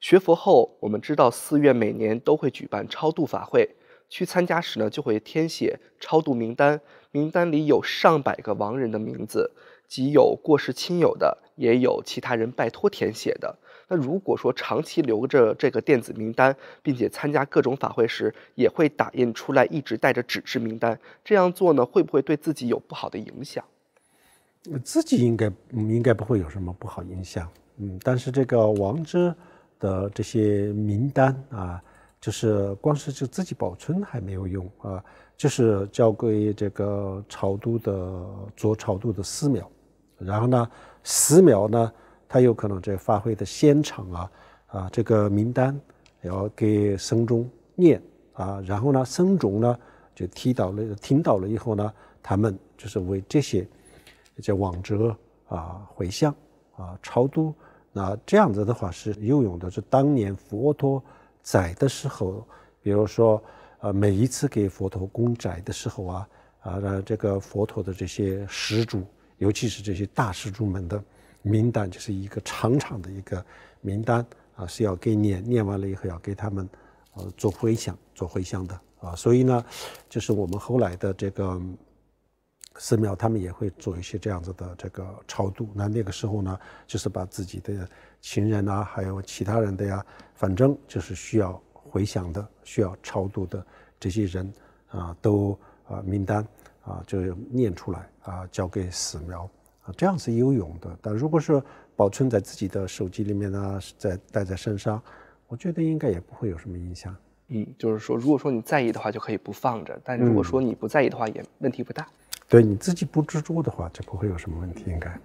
学佛后，我们知道寺院每年都会举办超度法会，去参加时呢就会填写超度名单，名单里有上百个亡人的名字，即有过世亲友的，也有其他人拜托填写的。那如果说长期留着这个电子名单，并且参加各种法会时也会打印出来，一直带着纸质名单，这样做呢会不会对自己有不好的影响？自己应该应该不会有什么不好影响，嗯，但是这个王者。的这些名单啊，就是光是就自己保存还没有用啊，就是交给这个朝都的做朝都的司庙，然后呢，司庙呢，他有可能在发挥的现场啊啊，这个名单要给僧众念啊，然后呢，僧众呢就提到了，听到了以后呢，他们就是为这些这些亡者啊回向啊超度。那这样子的话是运用的，是当年佛陀在的时候，比如说，呃，每一次给佛陀供斋的时候啊，啊，这个佛陀的这些施主，尤其是这些大施主们的名单，就是一个长长的、一个名单啊，是要给念，念完了以后要给他们，呃，做回向、做回向的啊。所以呢，就是我们后来的这个。寺庙他们也会做一些这样子的这个超度。那那个时候呢，就是把自己的亲人啊，还有其他人的呀，反正就是需要回响的、需要超度的这些人啊，都啊名单啊，就念出来啊，交给寺庙啊，这样是有用的。但如果是保存在自己的手机里面呢，在带在身上，我觉得应该也不会有什么影响。嗯，就是说，如果说你在意的话，就可以不放着；但如果说你不在意的话，也问题不大。对你自己不执着的话，就不会有什么问题，应该。